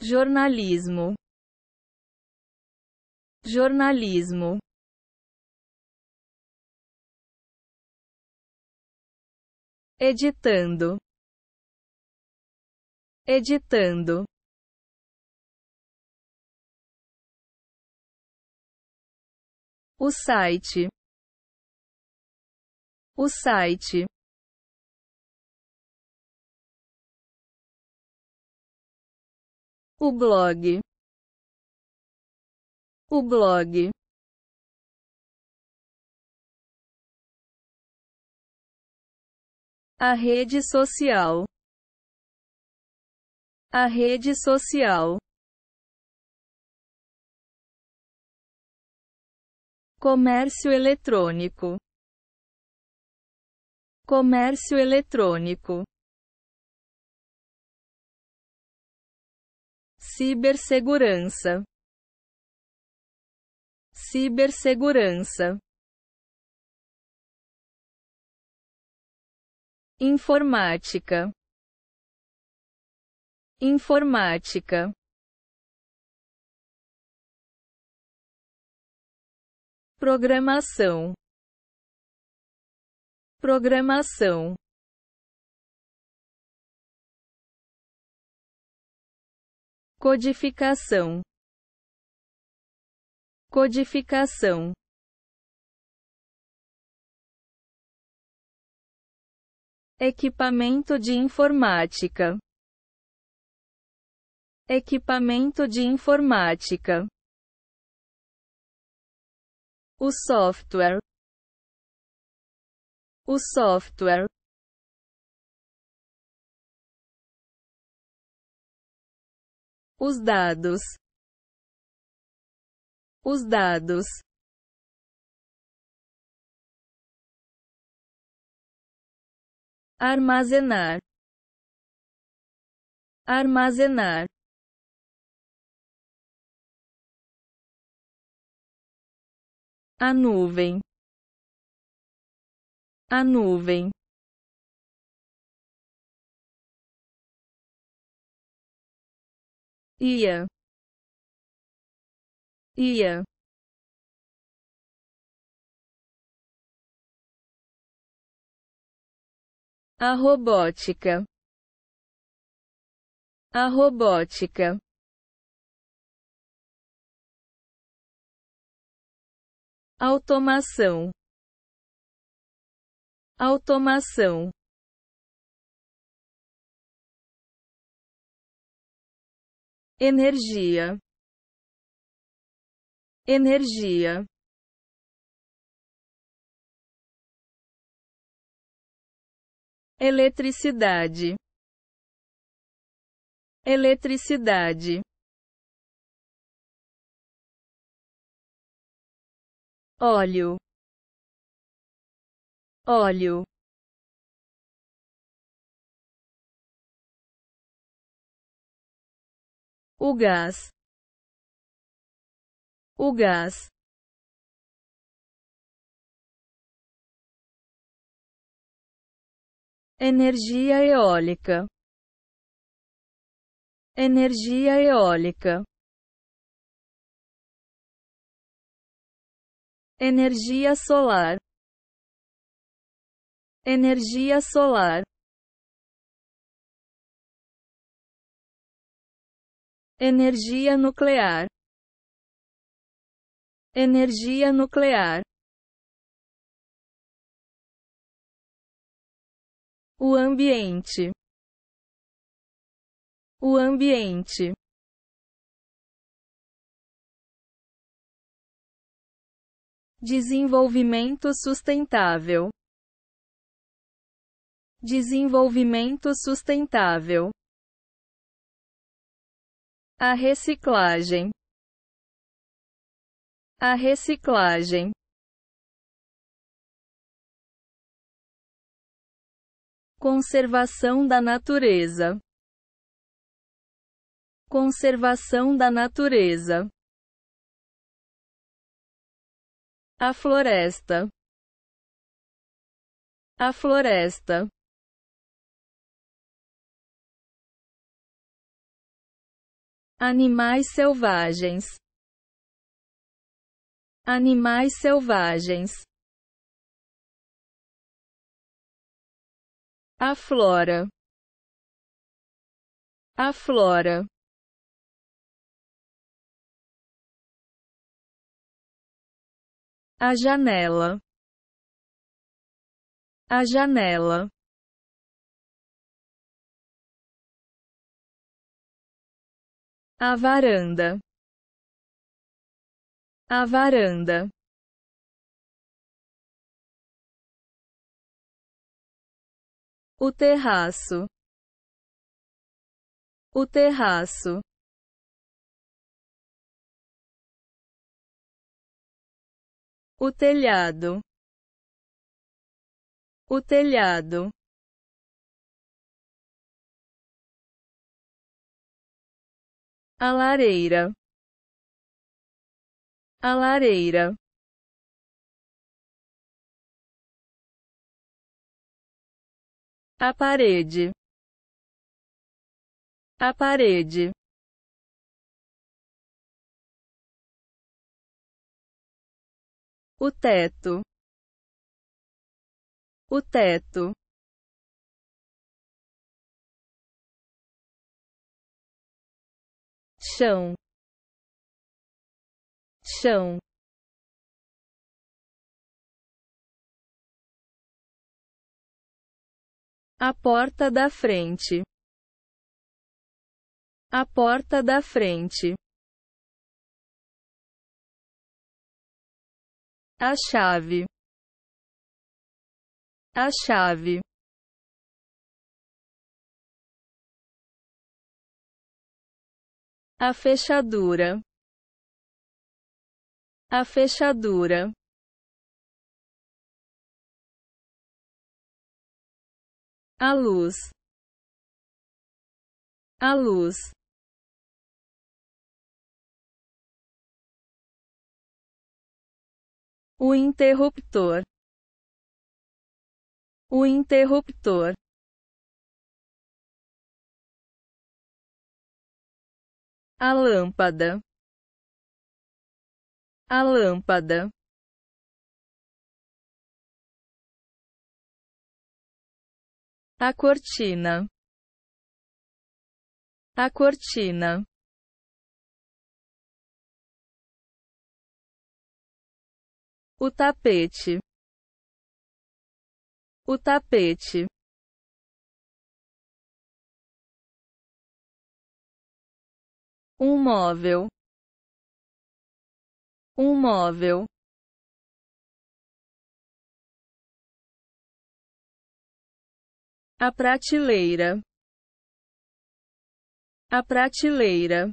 jornalismo jornalismo editando editando o site o site O blog. O blog. A rede social. A rede social. Comércio eletrônico. Comércio eletrônico. Cibersegurança. Cibersegurança. Informática. Informática. Programação. Programação. codificação, codificação. Equipamento de informática. Equipamento de informática. O software. O software. Os dados. Os dados. Armazenar. Armazenar. A nuvem. A nuvem. ia, ia, a robótica, a robótica. Automação, automação. energia, energia. Eletricidade, eletricidade. óleo, óleo. o gás, o gás, energia eólica, energia eólica. Energia solar. Energia solar. energia nuclear, energia nuclear. O ambiente, o ambiente. Desenvolvimento sustentável. Desenvolvimento sustentável. A reciclagem. A reciclagem. Conservação da natureza. Conservação da natureza. A floresta. A floresta. Animais selvagens. Animais selvagens. A flora. A flora. A janela. A janela. A varanda. A varanda. O terraço. O terraço. O telhado. O telhado. A lareira. A lareira. A parede. A parede. O teto. O teto. chão chão a porta da frente a porta da frente a chave a chave A fechadura. A fechadura. A luz. A luz. O interruptor. O interruptor. a lâmpada, a lâmpada, a cortina, a cortina. O tapete, o tapete. um móvel, um móvel, a prateleira, a prateleira.